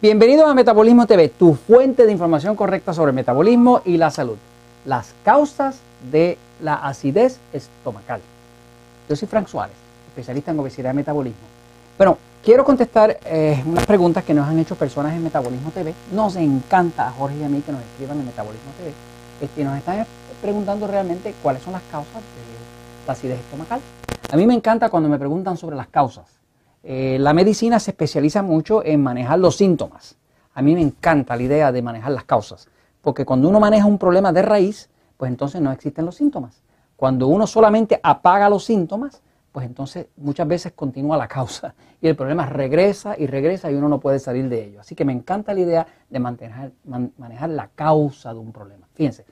Bienvenidos a Metabolismo TV, tu fuente de información correcta sobre metabolismo y la salud. Las causas de la acidez estomacal. Yo soy Frank Suárez, especialista en obesidad y metabolismo. Bueno, quiero contestar eh, unas preguntas que nos han hecho personas en Metabolismo TV. Nos encanta a Jorge y a mí que nos escriban en Metabolismo TV. que nos están preguntando realmente cuáles son las causas de la acidez estomacal. A mí me encanta cuando me preguntan sobre las causas eh, la medicina se especializa mucho en manejar los síntomas. A mí me encanta la idea de manejar las causas, porque cuando uno maneja un problema de raíz, pues entonces no existen los síntomas. Cuando uno solamente apaga los síntomas, pues entonces muchas veces continúa la causa y el problema regresa y regresa y uno no puede salir de ello. Así que me encanta la idea de manejar la causa de un problema. Fíjense,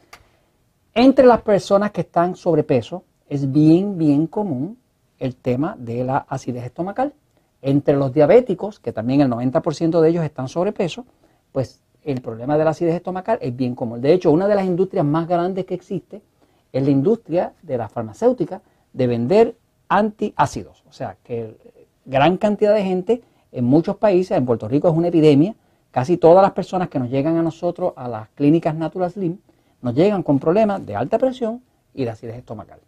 entre las personas que están sobrepeso es bien, bien común el tema de la acidez estomacal. Entre los diabéticos, que también el 90% de ellos están sobrepeso, pues el problema de la acidez estomacal es bien común. De hecho, una de las industrias más grandes que existe es la industria de la farmacéutica de vender antiácidos. O sea, que eh, gran cantidad de gente en muchos países, en Puerto Rico es una epidemia, casi todas las personas que nos llegan a nosotros a las clínicas Natural Slim nos llegan con problemas de alta presión y de acidez estomacal.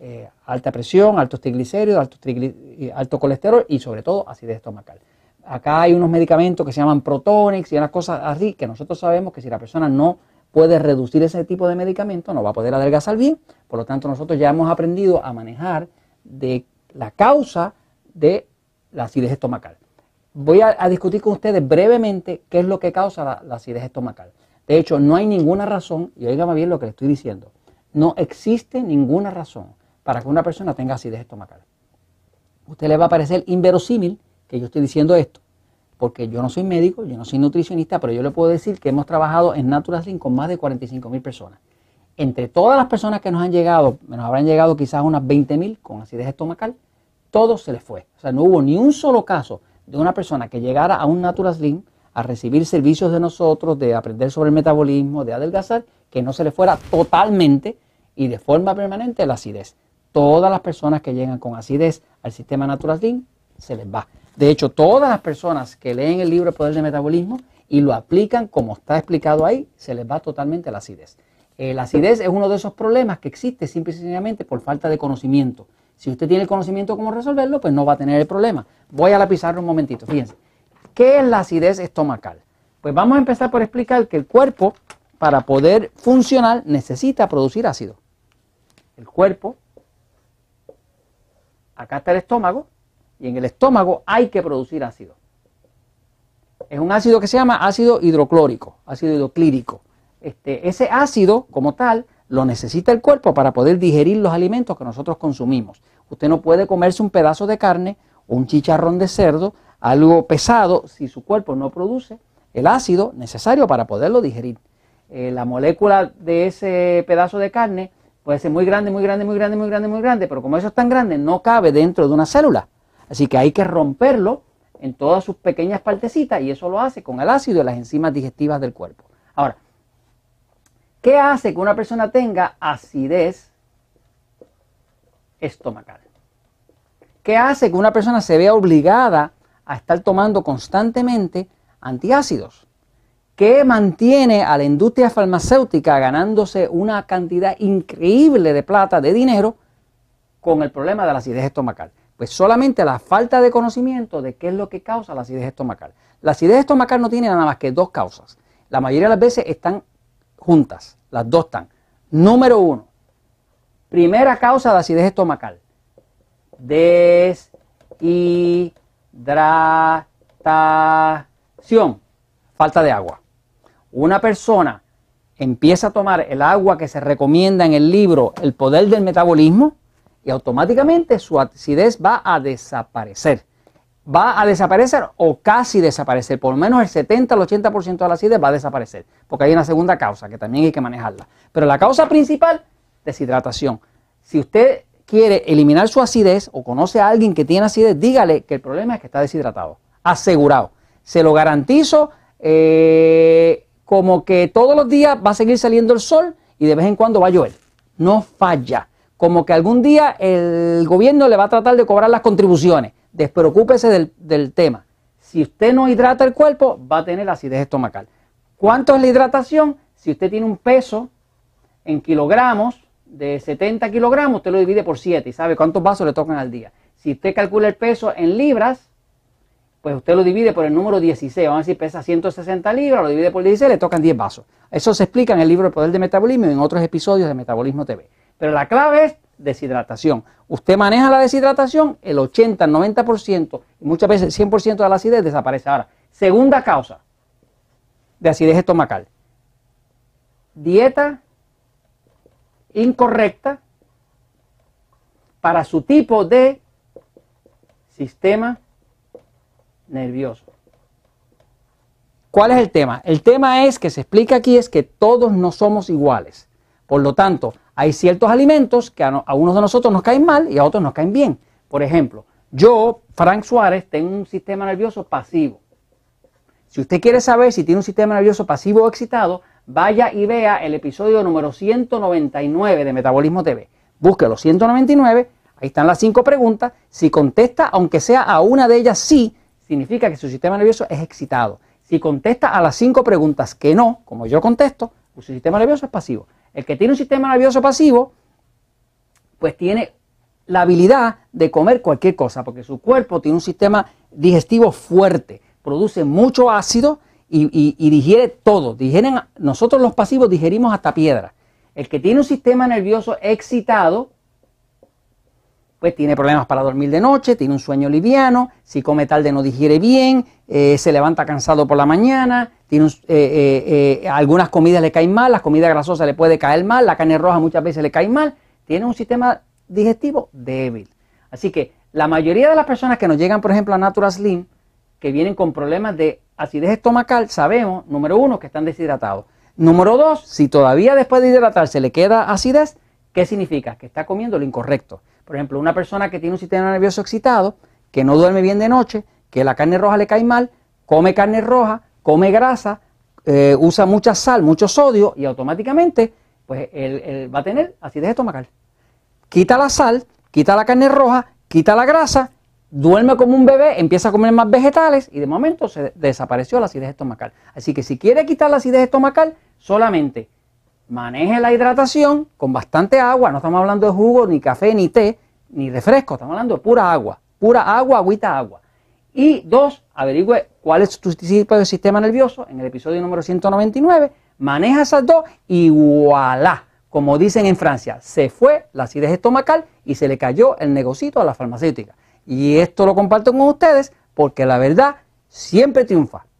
Eh, alta presión, altos triglicéridos, eh, alto colesterol y sobre todo acidez estomacal. Acá hay unos medicamentos que se llaman protonics y unas cosas así que nosotros sabemos que si la persona no puede reducir ese tipo de medicamento no va a poder adelgazar bien. Por lo tanto, nosotros ya hemos aprendido a manejar de la causa de la acidez estomacal. Voy a, discutir con ustedes brevemente qué es lo que causa la, acidez estomacal. De hecho, no hay ninguna razón, y oígame bien lo que le estoy diciendo, no existe ninguna razón para que una persona tenga acidez estomacal. Usted le va a parecer inverosímil que yo esté diciendo esto, porque yo no soy médico, yo no soy nutricionista, pero yo le puedo decir que hemos trabajado en Natural con más de 45 mil personas. Entre todas las personas que nos han llegado, nos habrán llegado quizás unas 20 mil con acidez estomacal, todo se les fue. O sea, no hubo ni un solo caso de una persona que llegara a un Natural Slim a recibir servicios de nosotros, de aprender sobre el metabolismo, de adelgazar, que no se le fuera totalmente y de forma permanente la acidez. Todas las personas que llegan con acidez al sistema Naturalin se les va. De hecho, todas las personas que leen el libro Poder del Metabolismo y lo aplican como está explicado ahí, se les va totalmente la acidez. La acidez es uno de esos problemas que existe simple y sencillamente por falta de conocimiento. Si usted tiene el conocimiento cómo resolverlo, pues no va a tener el problema. Voy a la pizarra un momentito, fíjense. ¿Qué es la acidez estomacal? Pues vamos a empezar por explicar que el cuerpo, para poder funcionar, necesita producir ácido. El cuerpo, Acá está el estómago y en el estómago hay que producir ácido. Es un ácido que se llama ácido hidroclórico, ácido hidroclírico. Este, ese ácido como tal lo necesita el cuerpo para poder digerir los alimentos que nosotros consumimos. Usted no puede comerse un pedazo de carne un chicharrón de cerdo, algo pesado, si su cuerpo no produce el ácido necesario para poderlo digerir. Eh, la molécula de ese pedazo de carne Puede ser muy grande, muy grande, muy grande, muy grande, muy grande, pero como eso es tan grande, no cabe dentro de una célula. Así que hay que romperlo en todas sus pequeñas partecitas y eso lo hace con el ácido de las enzimas digestivas del cuerpo. Ahora, ¿qué hace que una persona tenga acidez estomacal? ¿Qué hace que una persona se vea obligada a estar tomando constantemente antiácidos? Qué mantiene a la industria farmacéutica ganándose una cantidad increíble de plata, de dinero, con el problema de la acidez estomacal. Pues solamente la falta de conocimiento de qué es lo que causa la acidez estomacal. La acidez estomacal no tiene nada más que dos causas. La mayoría de las veces están juntas, las dos están. Número uno, primera causa de acidez estomacal, deshidratación, falta de agua una persona empieza a tomar el agua que se recomienda en el libro El poder del metabolismo y automáticamente su acidez va a desaparecer. Va a desaparecer o casi desaparecer, por lo menos el 70 al 80% de la acidez va a desaparecer, porque hay una segunda causa que también hay que manejarla. Pero la causa principal, deshidratación. Si usted quiere eliminar su acidez o conoce a alguien que tiene acidez, dígale que el problema es que está deshidratado, asegurado. Se lo garantizo. Eh, como que todos los días va a seguir saliendo el sol y de vez en cuando va a llover. No falla. Como que algún día el gobierno le va a tratar de cobrar las contribuciones. Despreocúpese del, del tema. Si usted no hidrata el cuerpo, va a tener acidez estomacal. ¿Cuánto es la hidratación? Si usted tiene un peso en kilogramos, de 70 kilogramos, usted lo divide por 7 y sabe cuántos vasos le tocan al día. Si usted calcula el peso en libras, pues usted lo divide por el número 16, vamos a decir pesa 160 libras, lo divide por 16, le tocan 10 vasos. Eso se explica en el libro El Poder del Metabolismo y en otros episodios de Metabolismo TV. Pero la clave es deshidratación. Usted maneja la deshidratación, el 80, el 90%, y muchas veces el 100% de la acidez desaparece. Ahora, segunda causa de acidez estomacal. Dieta incorrecta para su tipo de sistema nervioso. ¿Cuál es el tema? El tema es que se explica aquí es que todos no somos iguales. Por lo tanto, hay ciertos alimentos que a, unos de nosotros nos caen mal y a otros nos caen bien. Por ejemplo, yo, Frank Suárez, tengo un sistema nervioso pasivo. Si usted quiere saber si tiene un sistema nervioso pasivo o excitado, vaya y vea el episodio número 199 de Metabolismo TV. Búsquelo, 199, ahí están las cinco preguntas. Si contesta, aunque sea a una de ellas sí, significa que su sistema nervioso es excitado. Si contesta a las cinco preguntas que no, como yo contesto, su sistema nervioso es pasivo. El que tiene un sistema nervioso pasivo, pues tiene la habilidad de comer cualquier cosa, porque su cuerpo tiene un sistema digestivo fuerte, produce mucho ácido y, digiere todo. Digieren, nosotros los pasivos digerimos hasta piedra. El que tiene un sistema nervioso excitado, pues tiene problemas para dormir de noche, tiene un sueño liviano, si come tarde no digiere bien, eh, se levanta cansado por la mañana, tiene eh, eh, algunas comidas le caen mal, las comidas grasosas le puede caer mal, la carne roja muchas veces le cae mal, tiene un sistema digestivo débil. Así que la mayoría de las personas que nos llegan, por ejemplo, a Natural Slim, que vienen con problemas de acidez estomacal, sabemos, número uno, que están deshidratados. Número dos, si todavía después de se le queda acidez, ¿Qué significa? Que está comiendo lo incorrecto. Por ejemplo, una persona que tiene un sistema nervioso excitado, que no duerme bien de noche, que la carne roja le cae mal, come carne roja, come grasa, eh, usa mucha sal, mucho sodio y automáticamente pues va a tener acidez estomacal. Quita la sal, quita la carne roja, quita la grasa, duerme como un bebé, empieza a comer más vegetales y de momento se desapareció la acidez estomacal. Así que si quiere quitar la acidez estomacal, solamente maneje la hidratación con bastante agua. No estamos hablando de jugo, ni café, ni té, ni refresco. Estamos hablando de pura agua. Pura agua, agüita, agua. Y dos, averigüe cuál es tu tipo sistema nervioso en el episodio número 199. Maneja esas dos y voilà. Como dicen en Francia, se fue la acidez estomacal y se le cayó el negocito a la farmacéutica. Y esto lo comparto con ustedes porque la verdad siempre triunfa.